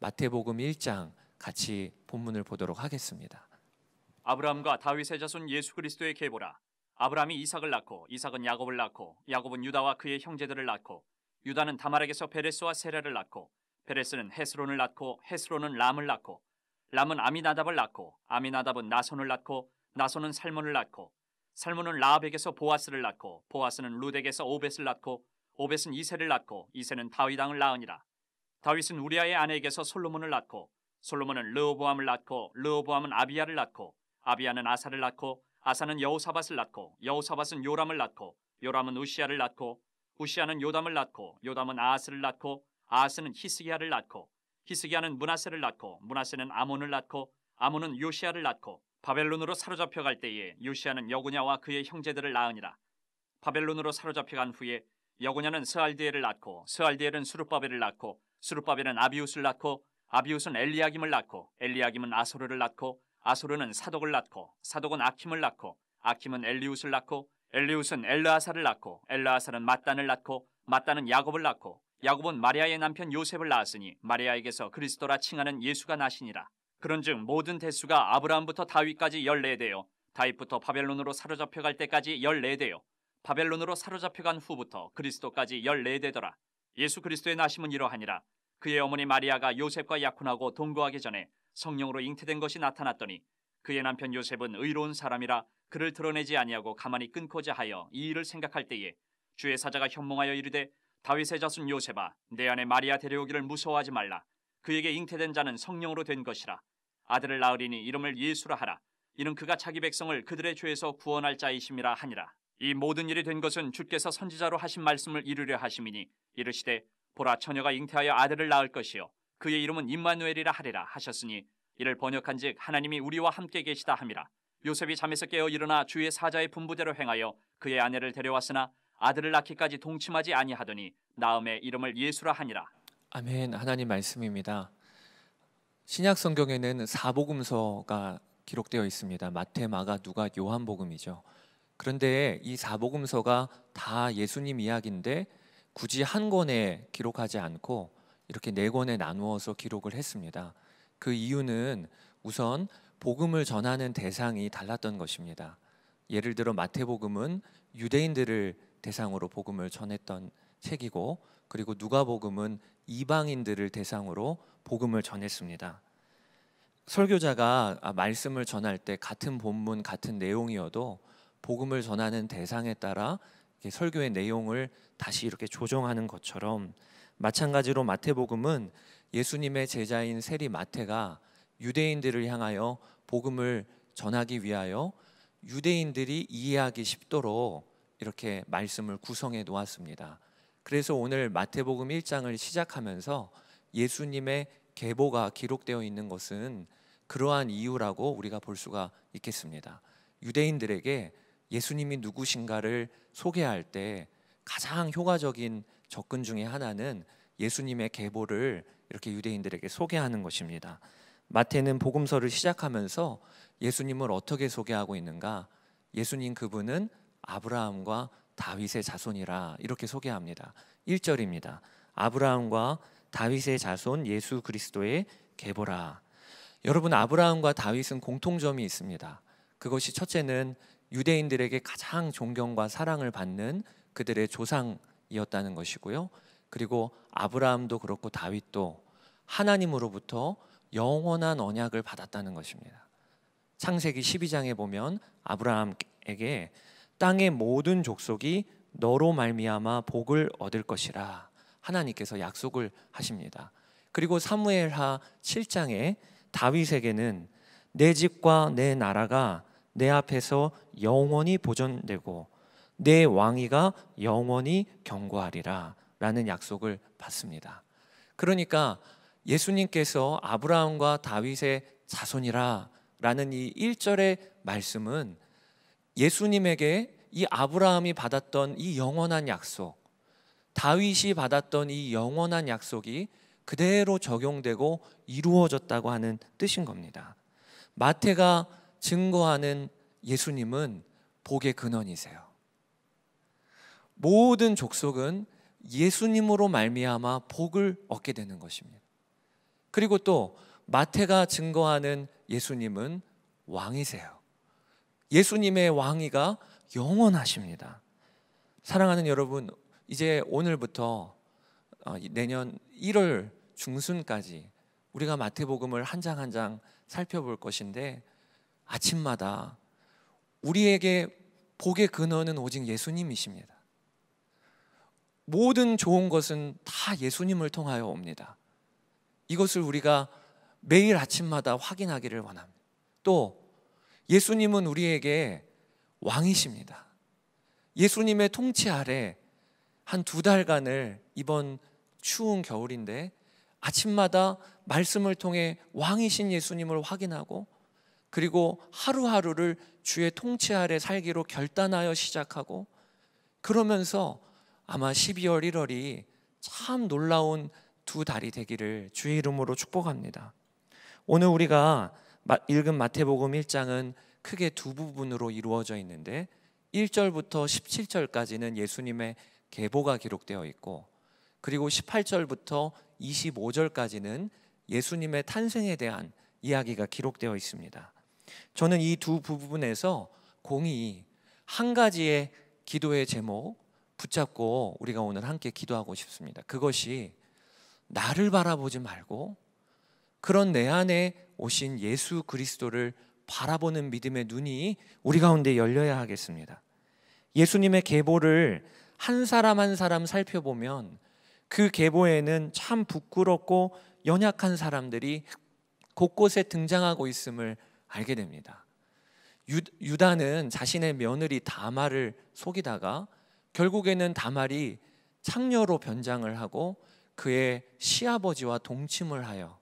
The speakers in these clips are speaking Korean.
마태복음 1장 같이 본문을 보도록 하겠습니다. 아브라함과 다윗의 자손 예수 그리스도의 계보라. 아브라함이 이삭을 낳고 이삭은 야곱을 낳고 야곱은 유다와 그의 형제들을 낳고 유다는 다말에게서 베레스와 세라를 낳고 베레스는 헤스론을 낳고 헤스론은 람을 낳고 람은 아미나답을 낳고 아미나답은 나손을 낳고 나손은 살몬을 낳고 살몬은 라합에게서 보아스를 낳고 보아스는 루덱에서 오벳을 낳고 오벳은 이세를 낳고 이세는 다윗왕을 낳으니라 다윗은 우리아의 아내에게서 솔로몬을 낳고 솔로몬은 르오보암을 낳고 르오보암은 아비야를 낳고 아비야는 아사를 낳고 아사는 여호사밭을 낳고 여호사밭은 요람을 낳고 요람은 우시아를 낳고 우시아는 요담을 낳고 요담은 아하스를 낳고 아하스는 히스기야를 낳고 히스기야는 문하세를 낳고 문하세는 아몬을 낳고 아몬은 요시아를 낳고 바벨론으로 사로잡혀갈 때에 요시아는 여고냐와 그의 형제들을 낳으니라 바벨론으로 사로잡혀간 후에 여고냐는 스알디엘을 낳고 스알디엘은 수르바벨을 낳고 수르바벨은 아비우스를 낳고 아비우스는 엘리야김을 낳고 엘리야김은 아소르를 낳고 아소르는 사독을 낳고 사독은 아킴을 낳고 아킴은 엘리우스를 낳고 엘리우스는 엘르아사를 낳고 엘르아사는 마단을 낳고 마단은 야곱을 낳고 야곱은 마리아의 남편 요셉을 낳았으니 마리아에게서 그리스도라 칭하는 예수가 나시니라. 그런즉 모든 대수가 아브라함부터 다윗까지 열네 대요 다윗부터 바벨론으로 사로잡혀 갈 때까지 열네 대요 바벨론으로 사로잡혀 간 후부터 그리스도까지 열네 대더라. 예수 그리스도의 나심은 이러하니라. 그의 어머니 마리아가 요셉과 약혼하고 동거하기 전에 성령으로 잉태된 것이 나타났더니 그의 남편 요셉은 의로운 사람이라 그를 드러내지 아니하고 가만히 끊고자 하여 이 일을 생각할 때에 주의 사자가 현몽하여 이르되 다윗의 자손 요셉아 내 안에 마리아 데려오기를 무서워하지 말라 그에게 잉태된 자는 성령으로 된 것이라 아들을 낳으리니 이름을 예수라 하라 이는 그가 자기 백성을 그들의 죄에서 구원할 자이심이라 하니라 이 모든 일이 된 것은 주께서 선지자로 하신 말씀을 이루려 하심이니 이르시되 보라 처녀가 잉태하여 아들을 낳을 것이요 그의 이름은 임마누엘이라 하리라 하셨으니 이를 번역한즉 하나님이 우리와 함께 계시다 함이라 요셉이 잠에서 깨어 일어나 주의 사자의 분부대로 행하여 그의 아내를 데려왔으나 아들을 낳기까지 동침하지 아니하더니 나음의 이름을 예수라 하니라 아멘 하나님 말씀입니다 신약 성경에는 사복음서가 기록되어 있습니다 마태 마가 누가 요한복음이죠 그런데 이 사복음서가 다 예수님 이야기인데 굳이 한 권에 기록하지 않고 이렇게 네 권에 나누어서 기록을 했습니다. 그 이유는 우선 복음을 전하는 대상이 달랐던 것입니다. 예를 들어 마태복음은 유대인들을 대상으로 복음을 전했던 책이고 그리고 누가복음은 이방인들을 대상으로 복음을 전했습니다. 설교자가 아, 말씀을 전할 때 같은 본문 같은 내용이어도 복음을 전하는 대상에 따라 설교의 내용을 다시 이렇게 조정하는 것처럼 마찬가지로 마태복음은 예수님의 제자인 세리 마태가 유대인들을 향하여 복음을 전하기 위하여 유대인들이 이해하기 쉽도록 이렇게 말씀을 구성해 놓았습니다. 그래서 오늘 마태복음 1장을 시작하면서 예수님의 계보가 기록되어 있는 것은 그러한 이유라고 우리가 볼 수가 있겠습니다. 유대인들에게 예수님이 누구신가를 소개할 때 가장 효과적인 접근 중의 하나는 예수님의 계보를 이렇게 유대인들에게 소개하는 것입니다. 마태는 복음서를 시작하면서 예수님을 어떻게 소개하고 있는가? 예수님 그분은 아브라함과 다윗의 자손이라 이렇게 소개합니다. 1절입니다. 아브라함과 다윗의 자손 예수 그리스도의 계보라. 여러분 아브라함과 다윗은 공통점이 있습니다. 그것이 첫째는 유대인들에게 가장 존경과 사랑을 받는 그들의 조상이었다는 것이고요. 그리고 아브라함도 그렇고 다윗도 하나님으로부터 영원한 언약을 받았다는 것입니다. 창세기 12장에 보면 아브라함에게 땅의 모든 족속이 너로 말미암아 복을 얻을 것이라 하나님께서 약속을 하십니다. 그리고 사무엘하 7장에 다윗에게는 내 집과 내 나라가 내 앞에서 영원히 보존되고 내 왕위가 영원히 경고하리라 라는 약속을 받습니다. 그러니까 예수님께서 아브라함과 다윗의 자손이라 라는 이 1절의 말씀은 예수님에게 이 아브라함이 받았던 이 영원한 약속, 다윗이 받았던 이 영원한 약속이 그대로 적용되고 이루어졌다고 하는 뜻인 겁니다. 마태가 증거하는 예수님은 복의 근원이세요. 모든 족속은 예수님으로 말미암아 복을 얻게 되는 것입니다. 그리고 또 마태가 증거하는 예수님은 왕이세요. 예수님의 왕위가 영원하십니다. 사랑하는 여러분, 이제 오늘부터 어, 내년 1월 중순까지 우리가 마태복음을 한 장 한 장 살펴볼 것인데 아침마다 우리에게 복의 근원은 오직 예수님이십니다. 모든 좋은 것은 다 예수님을 통하여 옵니다. 이것을 우리가 매일 아침마다 확인하기를 원합니다. 또 예수님은 우리에게 왕이십니다. 예수님의 통치 아래 한 두 달간을 이번 추운 겨울인데 아침마다 말씀을 통해 왕이신 예수님을 확인하고 그리고 하루하루를 주의 통치 아래 살기로 결단하여 시작하고 그러면서 아마 12월 1월이 참 놀라운 두 달이 되기를 주의 이름으로 축복합니다. 오늘 우리가 읽은 마태복음 1장은 크게 두 부분으로 이루어져 있는데 1절부터 17절까지는 예수님의 계보가 기록되어 있고 그리고 18절부터 25절까지는 예수님의 탄생에 대한 이야기가 기록되어 있습니다. 저는 이 두 부분에서 공이 한 가지의 기도의 제목 붙잡고 우리가 오늘 함께 기도하고 싶습니다. 그것이 나를 바라보지 말고 그런 내 안에 오신 예수 그리스도를 바라보는 믿음의 눈이 우리 가운데 열려야 하겠습니다. 예수님의 계보를 한 사람 한 사람 살펴보면 그 계보에는 참 부끄럽고 연약한 사람들이 곳곳에 등장하고 있음을 알게 됩니다. 유, 다는 자신의 며느리 다말을 속이다가 결국에는 다말이 창녀로 변장을 하고 그의 시아버지와 동침을 하여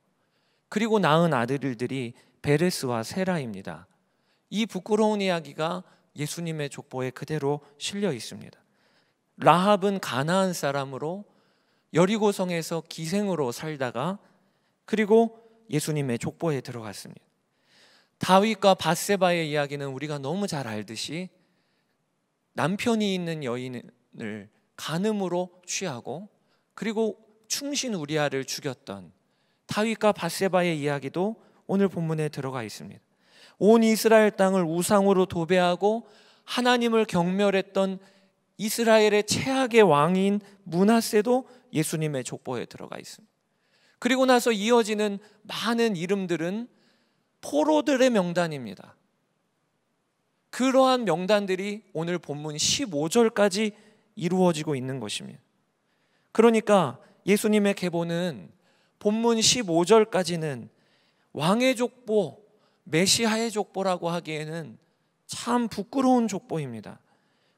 그리고 낳은 아들들이 베레스와 세라입니다. 이 부끄러운 이야기가 예수님의 족보에 그대로 실려 있습니다. 라합은 가나안 사람으로 여리고성에서 기생으로 살다가 그리고 예수님의 족보에 들어갔습니다. 다윗과 바세바의 이야기는 우리가 너무 잘 알듯이 남편이 있는 여인을 간음으로 취하고 그리고 충신 우리아를 죽였던 다윗과 바세바의 이야기도 오늘 본문에 들어가 있습니다. 온 이스라엘 땅을 우상으로 도배하고 하나님을 경멸했던 이스라엘의 최악의 왕인 문하세도 예수님의 족보에 들어가 있습니다. 그리고 나서 이어지는 많은 이름들은 포로들의 명단입니다. 그러한 명단들이 오늘 본문 15절까지 이루어지고 있는 것입니다. 그러니까 예수님의 계보는 본문 15절까지는 왕의 족보, 메시아의 족보라고 하기에는 참 부끄러운 족보입니다.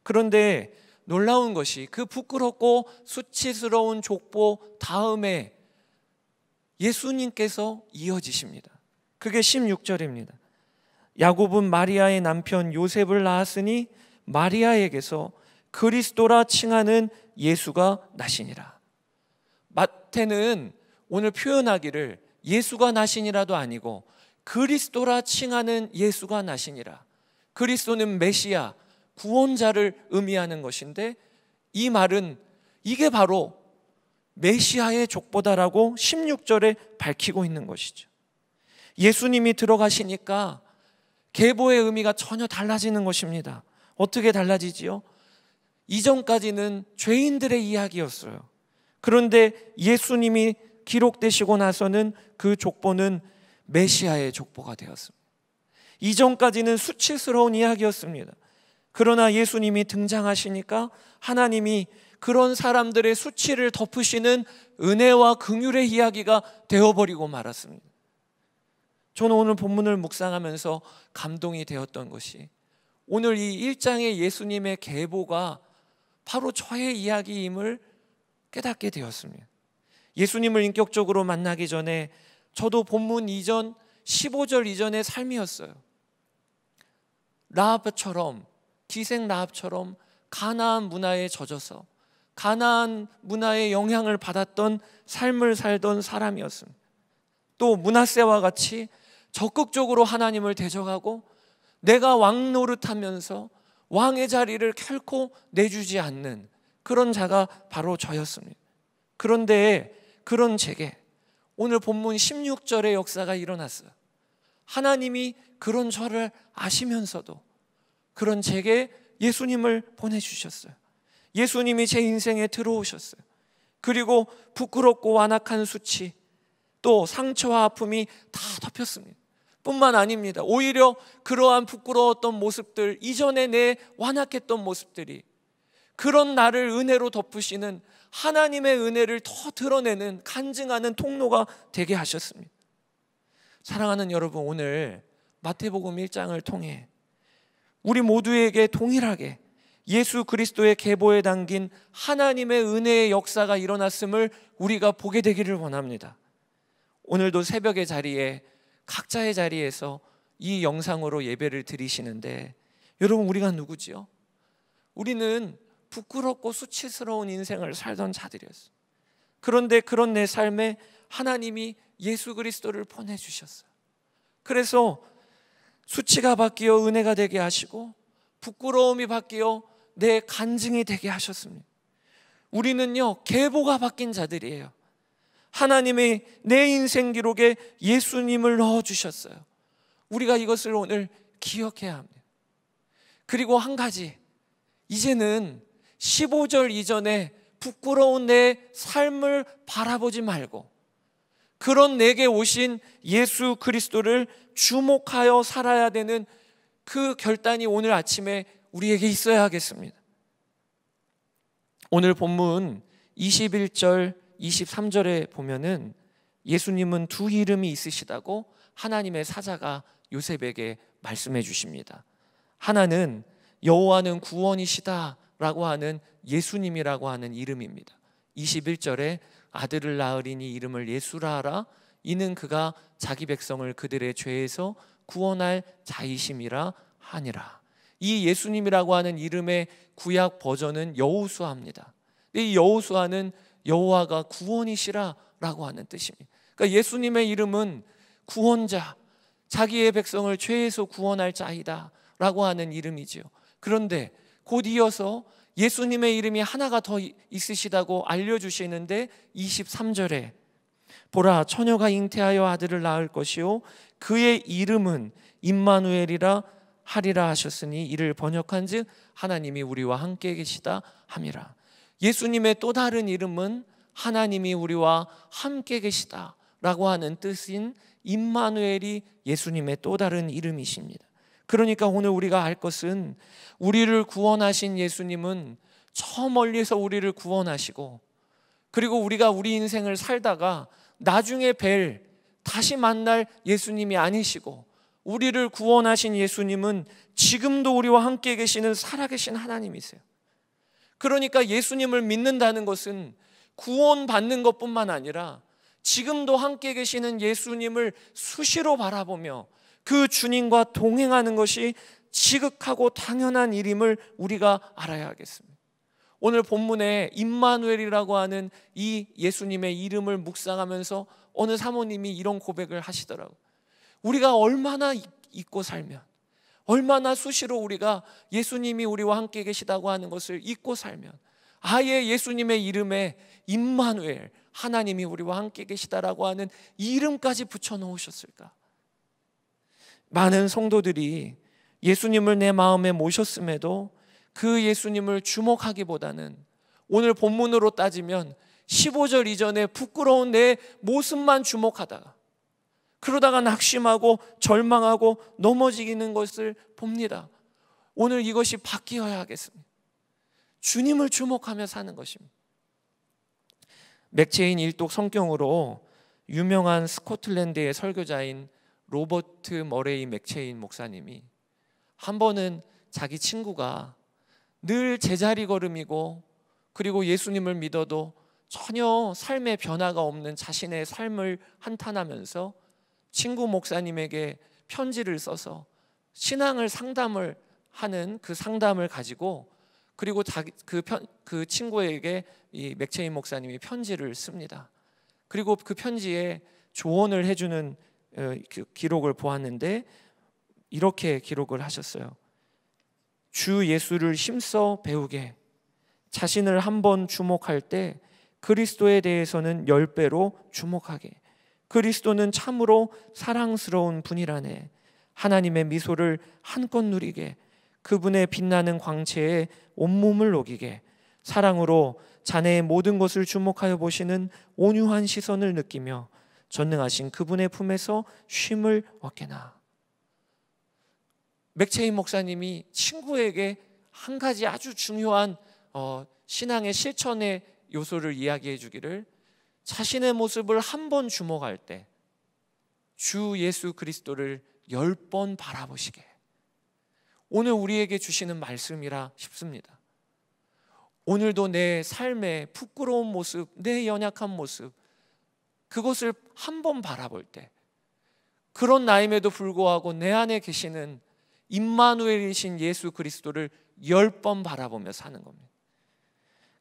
그런데 놀라운 것이 그 부끄럽고 수치스러운 족보 다음에 예수님께서 이어지십니다. 그게 16절입니다. 야곱은 마리아의 남편 요셉을 낳았으니 마리아에게서 그리스도라 칭하는 예수가 나시니라. 마태는 오늘 표현하기를 예수가 나시니라도 아니고 그리스도라 칭하는 예수가 나시니라. 그리스도는 메시아, 구원자를 의미하는 것인데 이 말은 이게 바로 메시아의 족보다라고 16절에 밝히고 있는 것이죠. 예수님이 들어가시니까 계보의 의미가 전혀 달라지는 것입니다. 어떻게 달라지지요? 이전까지는 죄인들의 이야기였어요. 그런데 예수님이 기록되시고 나서는 그 족보는 메시아의 족보가 되었습니다. 이전까지는 수치스러운 이야기였습니다. 그러나 예수님이 등장하시니까 하나님이 그런 사람들의 수치를 덮으시는 은혜와 긍휼의 이야기가 되어버리고 말았습니다. 저는 오늘 본문을 묵상하면서 감동이 되었던 것이 오늘 이 1장의 예수님의 계보가 바로 저의 이야기임을 깨닫게 되었습니다. 예수님을 인격적으로 만나기 전에 저도 본문 이전 15절 이전의 삶이었어요. 라합처럼 기생 라합처럼 가나안 문화에 젖어서 가나안 문화의 영향을 받았던 삶을 살던 사람이었습니다. 또문화세와 같이 적극적으로 하나님을 대적하고 내가 왕 노릇하면서 왕의 자리를 결코 내주지 않는 그런 자가 바로 저였습니다. 그런데 그런 제게 오늘 본문 16절의 역사가 일어났어요. 하나님이 그런 저를 아시면서도 그런 제게 예수님을 보내주셨어요. 예수님이 제 인생에 들어오셨어요. 그리고 부끄럽고 완악한 수치, 또 상처와 아픔이 다 덮였습니다. 뿐만 아닙니다. 오히려 그러한 부끄러웠던 모습들, 이전에 내 완악했던 모습들이 그런 나를 은혜로 덮으시는 하나님의 은혜를 더 드러내는 간증하는 통로가 되게 하셨습니다. 사랑하는 여러분, 오늘 마태복음 1장을 통해 우리 모두에게 동일하게 예수 그리스도의 계보에 담긴 하나님의 은혜의 역사가 일어났음을 우리가 보게 되기를 원합니다. 오늘도 새벽의 자리에 각자의 자리에서 이 영상으로 예배를 드리시는데 여러분 우리가 누구지요? 우리는 부끄럽고 수치스러운 인생을 살던 자들이었어 그런데 그런 내 삶에 하나님이 예수 그리스도를 보내 주셨어 그래서 수치가 바뀌어 은혜가 되게 하시고 부끄러움이 바뀌어 내 간증이 되게 하셨습니다. 우리는요, 계보가 바뀐 자들이에요. 하나님이 내 인생 기록에 예수님을 넣어 주셨어요. 우리가 이것을 오늘 기억해야 합니다. 그리고 한 가지 이제는 15절 이전에 부끄러운 내 삶을 바라보지 말고 그런 내게 오신 예수 그리스도를 주목하여 살아야 되는 그 결단이 오늘 아침에 우리에게 있어야 하겠습니다. 오늘 본문 21절 23절에 보면은 예수님은 두 이름이 있으시다고 하나님의 사자가 요셉에게 말씀해 주십니다. 하나는 여호와는 구원이시다라고 하는 예수님이라고 하는 이름입니다. 21절에 아들을 낳으리니 이름을 예수라 하라 이는 그가 자기 백성을 그들의 죄에서 구원할 자이심이라 하니라. 이 예수님이라고 하는 이름의 구약 버전은 여호수아입니다. 이 여호수아는 여호와가 구원이시라라고 하는 뜻입니다. 그러니까 예수님의 이름은 구원자, 자기의 백성을 최소 구원할 자이다라고 하는 이름이지요. 그런데 곧 이어서 예수님의 이름이 하나가 더 있으시다고 알려주시는데 23절에 보라 처녀가 잉태하여 아들을 낳을 것이요 그의 이름은 임마누엘이라 하리라 하셨으니 이를 번역한즉 하나님이 우리와 함께 계시다 함이라. 예수님의 또 다른 이름은 하나님이 우리와 함께 계시다라고 하는 뜻인 임마누엘이 예수님의 또 다른 이름이십니다. 그러니까 오늘 우리가 알 것은 우리를 구원하신 예수님은 저 멀리서 우리를 구원하시고 그리고 우리가 우리 인생을 살다가 나중에 뵐 다시 만날 예수님이 아니시고 우리를 구원하신 예수님은 지금도 우리와 함께 계시는 살아계신 하나님이세요. 그러니까 예수님을 믿는다는 것은 구원받는 것뿐만 아니라 지금도 함께 계시는 예수님을 수시로 바라보며 그 주님과 동행하는 것이 지극하고 당연한 일임을 우리가 알아야 하겠습니다. 오늘 본문에 임마누엘이라고 하는 이 예수님의 이름을 묵상하면서 어느 사모님이 이런 고백을 하시더라고요. 우리가 얼마나 잊고 살면 얼마나 수시로 우리가 예수님이 우리와 함께 계시다고 하는 것을 잊고 살면 아예 예수님의 이름에 임마누엘 하나님이 우리와 함께 계시다라고 하는 이름까지 붙여 놓으셨을까? 많은 성도들이 예수님을 내 마음에 모셨음에도 그 예수님을 주목하기보다는 오늘 본문으로 따지면 15절 이전에 부끄러운 내 모습만 주목하다가 그러다가 낙심하고 절망하고 넘어지는 기 것을 봅니다. 오늘 이것이 바뀌어야 하겠습니다. 주님을 주목하며 사는 것입니다. 맥체인 일독 성경으로 유명한 스코틀랜드의 설교자인 로버트 머레이 맥체인 목사님이 한 번은 자기 친구가 늘 제자리 걸음이고 그리고 예수님을 믿어도 전혀 삶의 변화가 없는 자신의 삶을 한탄하면서 친구 목사님에게 편지를 써서 신앙을 상담을 하는 그 상담을 가지고 그리고 그, 편, 그 친구에게 이 맥체인 목사님이 편지를 씁니다. 그리고 그 편지에 조언을 해주는 어, 기록을 보았는데 이렇게 기록을 하셨어요. 주 예수를 힘써 배우게 자신을 한번 주목할 때 그리스도에 대해서는 열 배로 주목하게 그리스도는 참으로 사랑스러운 분이라네. 하나님의 미소를 한껏 누리게 그분의 빛나는 광채에 온몸을 녹이게 사랑으로 자네의 모든 것을 주목하여 보시는 온유한 시선을 느끼며 전능하신 그분의 품에서 쉼을 얻게나. 맥체인 목사님이 친구에게 한 가지 아주 중요한 어, 신앙의 실천의 요소를 이야기해 주기를 자신의 모습을 한 번 주목할 때 주 예수 그리스도를 열 번 바라보시게 오늘 우리에게 주시는 말씀이라 싶습니다. 오늘도 내 삶의 부끄러운 모습, 내 연약한 모습, 그것을 한 번 바라볼 때, 그런 나임에도 불구하고 내 안에 계시는 임마누엘이신 예수 그리스도를 열 번 바라보며 사는 겁니다.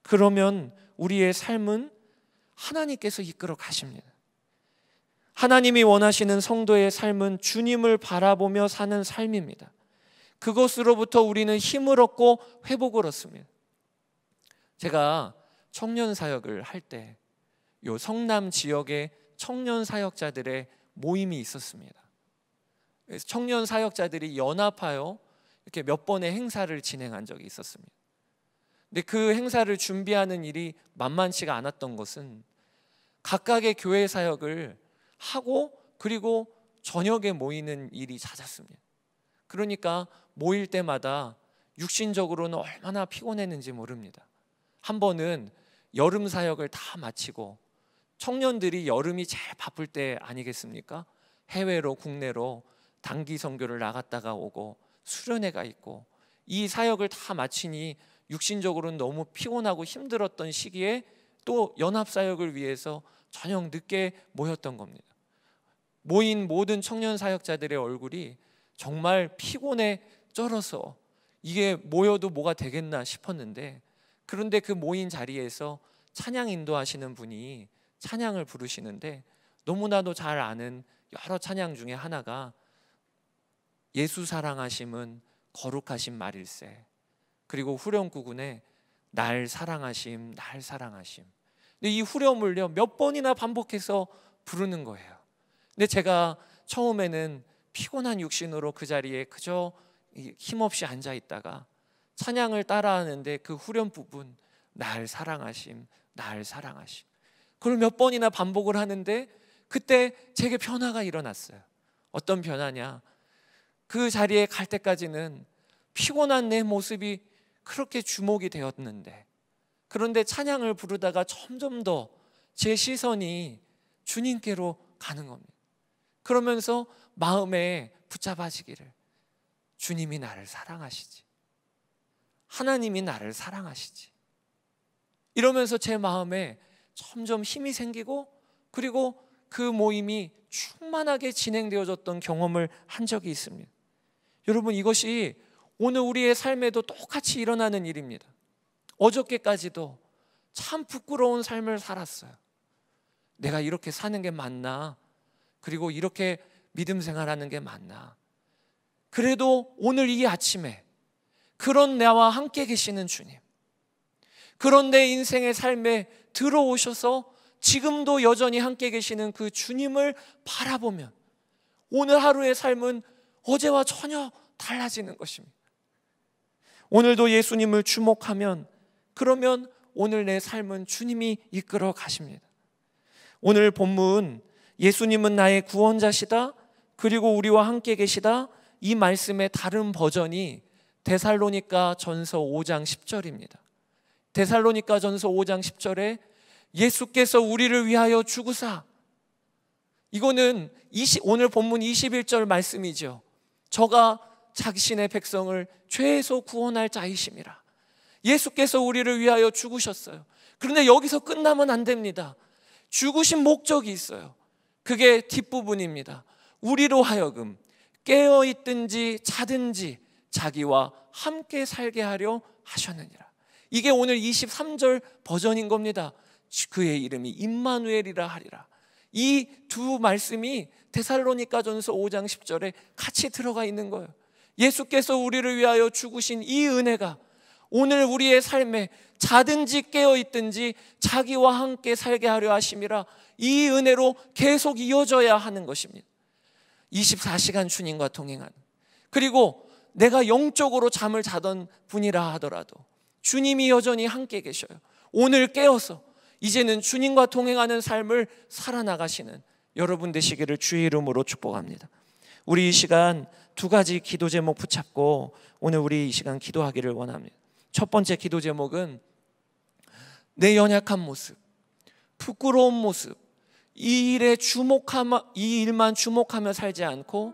그러면 우리의 삶은 하나님께서 이끌어 가십니다. 하나님이 원하시는 성도의 삶은 주님을 바라보며 사는 삶입니다. 그것으로부터 우리는 힘을 얻고 회복을 얻습니다. 제가 청년 사역을 할때요 성남 지역의 청년 사역자들의 모임이 있었습니다. 청년 사역자들이 연합하여 이렇게 몇 번의 행사를 진행한 적이 있었습니다. 근데 그 행사를 준비하는 일이 만만치가 않았던 것은 각각의 교회 사역을 하고 그리고 저녁에 모이는 일이 잦았습니다. 그러니까 모일 때마다 육신적으로는 얼마나 피곤했는지 모릅니다. 한 번은 여름 사역을 다 마치고 청년들이 여름이 제일 바쁠 때 아니겠습니까? 해외로 국내로 단기 선교를 나갔다가 오고 수련회가 있고 이 사역을 다 마치니 육신적으로는 너무 피곤하고 힘들었던 시기에 또 연합 사역을 위해서 저녁 늦게 모였던 겁니다. 모인 모든 청년 사역자들의 얼굴이 정말 피곤에 쩔어서 이게 모여도 뭐가 되겠나 싶었는데 그런데 그 모인 자리에서 찬양 인도하시는 분이 찬양을 부르시는데 너무나도 잘 아는 여러 찬양 중에 하나가 예수 사랑하심은 거룩하신 말일세 그리고 후렴 구군에 날 사랑하심, 날 사랑하심. 근데 이 후렴을요 몇 번이나 반복해서 부르는 거예요. 근데 제가 처음에는 피곤한 육신으로 그 자리에 그저 힘없이 앉아 있다가 찬양을 따라하는데 그 후렴 부분 날 사랑하심, 날 사랑하심. 그걸 몇 번이나 반복을 하는데 그때 제게 변화가 일어났어요. 어떤 변화냐? 그 자리에 갈 때까지는 피곤한 내 모습이 그렇게 주목이 되었는데 그런데 찬양을 부르다가 점점 더 제 시선이 주님께로 가는 겁니다. 그러면서 마음에 붙잡아지기를 주님이 나를 사랑하시지. 하나님이 나를 사랑하시지. 이러면서 제 마음에 점점 힘이 생기고 그리고 그 모임이 충만하게 진행되어졌던 경험을 한 적이 있습니다. 여러분 이것이 오늘 우리의 삶에도 똑같이 일어나는 일입니다. 어저께까지도 참 부끄러운 삶을 살았어요. 내가 이렇게 사는 게 맞나? 그리고 이렇게 믿음 생활하는 게 맞나? 그래도 오늘 이 아침에 그런 나와 함께 계시는 주님. 그런 내 인생의 삶에 들어오셔서 지금도 여전히 함께 계시는 그 주님을 바라보면 오늘 하루의 삶은 어제와 전혀 달라지는 것입니다. 오늘도 예수님을 주목하면 그러면 오늘 내 삶은 주님이 이끌어 가십니다. 오늘 본문 예수님은 나의 구원자시다. 그리고 우리와 함께 계시다. 이 말씀의 다른 버전이 데살로니가 전서 5장 10절입니다. 데살로니가 전서 5장 10절에 예수께서 우리를 위하여 죽으사 이거는 20, 오늘 본문 21절 말씀이죠. 저가 자신의 백성을 최소 구원할 자이십니다. 예수께서 우리를 위하여 죽으셨어요. 그런데 여기서 끝나면 안 됩니다. 죽으신 목적이 있어요. 그게 뒷부분입니다. 우리로 하여금 깨어 있든지 자든지 자기와 함께 살게 하려 하셨느니라. 이게 오늘 23절 버전인 겁니다. 그의 이름이 임마누엘이라 하리라. 이 두 말씀이 데살로니가전서 5장 10절에 같이 들어가 있는 거예요. 예수께서 우리를 위하여 죽으신 이 은혜가 오늘 우리의 삶에 자든지 깨어 있든지 자기와 함께 살게 하려 하심이라 이 은혜로 계속 이어져야 하는 것입니다. 24시간 주님과 동행하 그리고 내가 영적으로 잠을 자던 분이라 하더라도 주님이 여전히 함께 계셔요. 오늘 깨어서 이제는 주님과 동행하는 삶을 살아나가시는 여러분 되시기를 주의 이름으로 축복합니다. 우리 이 시간 두 가지 기도 제목 붙잡고 오늘 우리 이 시간 기도하기를 원합니다. 첫 번째 기도 제목은 내 연약한 모습, 부끄러운 모습, 이 일에 주목하마, 이 일만 주목하며 살지 않고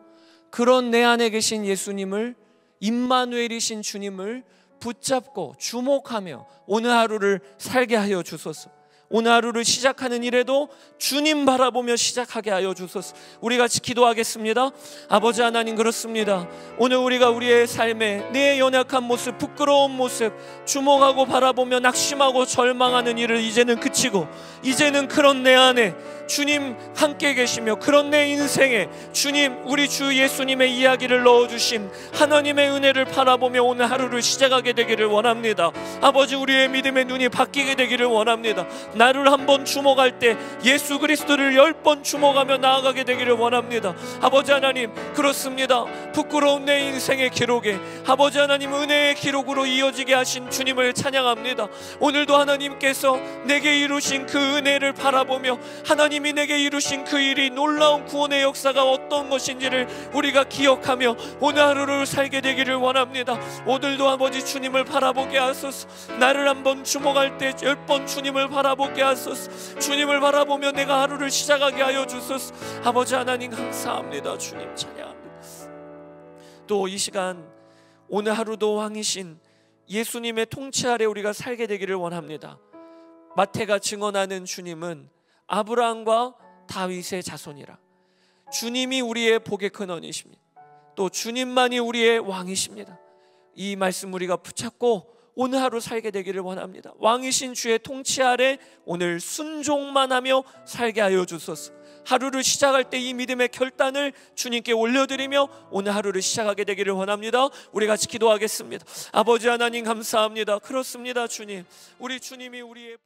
그런 내 안에 계신 예수님을 임마누엘이신 주님을 붙잡고 주목하며 오늘 하루를 살게 하여 주소서. 오늘 하루를 시작하는 일에도 주님 바라보며 시작하게 하여 주소서. 우리 같이 기도하겠습니다. 아버지 하나님 그렇습니다. 오늘 우리가 우리의 삶에 내 연약한 모습, 부끄러운 모습 주목하고 바라보며 낙심하고 절망하는 일을 이제는 그치고 이제는 그런 내 안에 주님 함께 계시며 그런 내 인생에 주님 우리 주 예수님의 이야기를 넣어주신 하나님의 은혜를 바라보며 오늘 하루를 시작하게 되기를 원합니다. 아버지 우리의 믿음의 눈이 바뀌게 되기를 원합니다. 나를 한번 주목할 때 예수 그리스도를 열 번 주목하며 나아가게 되기를 원합니다. 아버지 하나님 그렇습니다. 부끄러운 내 인생의 기록에 아버지 하나님 은혜의 기록으로 이어지게 하신 주님을 찬양합니다. 오늘도 하나님께서 내게 이루신 그 은혜를 바라보며 하나님이 내게 이루신 그 일이 놀라운 구원의 역사가 어떤 것인지를 우리가 기억하며 오늘 하루를 살게 되기를 원합니다. 오늘도 아버지 주님을 바라보게 하소서 나를 한번 주목할 때 열 번 주님을 바라보 바라보게 하소서 주님을 바라보며 내가 하루를 시작하게 하여 주소서 아버지 하나님 감사합니다 주님 찬양합니다 또 이 시간 오늘 하루도 왕이신 예수님의 통치 아래 우리가 살게 되기를 원합니다 마태가 증언하는 주님은 아브라함과 다윗의 자손이라 주님이 우리의 복의 근원이십니다 또 주님만이 우리의 왕이십니다 이 말씀 우리가 붙잡고 오늘 하루 살게 되기를 원합니다. 왕이신 주의 통치 아래 오늘 순종만 하며 살게 하여 주소서. 하루를 시작할 때 이 믿음의 결단을 주님께 올려드리며 오늘 하루를 시작하게 되기를 원합니다. 우리 같이 기도하겠습니다. 아버지 하나님 감사합니다. 그렇습니다, 주님. 우리 주님이 우리의